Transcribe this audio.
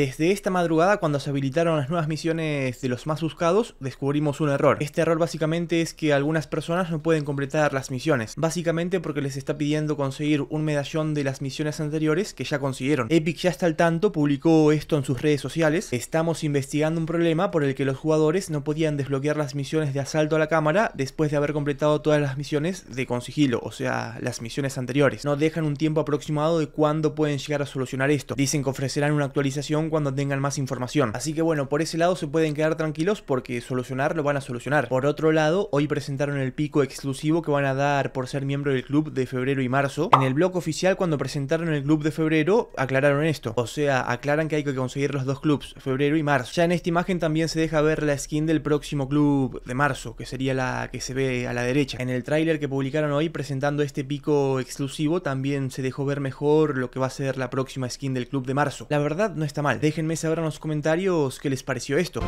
Desde esta madrugada, cuando se habilitaron las nuevas misiones de los más buscados, descubrimos un error. Este error básicamente es que algunas personas no pueden completar las misiones, básicamente porque les está pidiendo conseguir un medallón de las misiones anteriores que ya consiguieron. Epic ya está al tanto, publicó esto en sus redes sociales. Estamos investigando un problema por el que los jugadores no podían desbloquear las misiones de asalto a la cámara después de haber completado todas las misiones de con sigilo, o sea, las misiones anteriores. No dejan un tiempo aproximado de cuándo pueden llegar a solucionar esto. Dicen que ofrecerán una actualización cuando tengan más información. Así que bueno, por ese lado se pueden quedar tranquilos porque solucionar lo van a solucionar. Por otro lado, hoy presentaron el pico exclusivo que van a dar por ser miembro del club de febrero y marzo. En el blog oficial cuando presentaron el club de febrero aclararon esto. O sea, aclaran que hay que conseguir los dos clubs, febrero y marzo. Ya en esta imagen también se deja ver la skin del próximo club de marzo, que sería la que se ve a la derecha. En el tráiler que publicaron hoy presentando este pico exclusivo también se dejó ver mejor lo que va a ser la próxima skin del club de marzo. La verdad no está mal. Déjenme saber en los comentarios qué les pareció esto.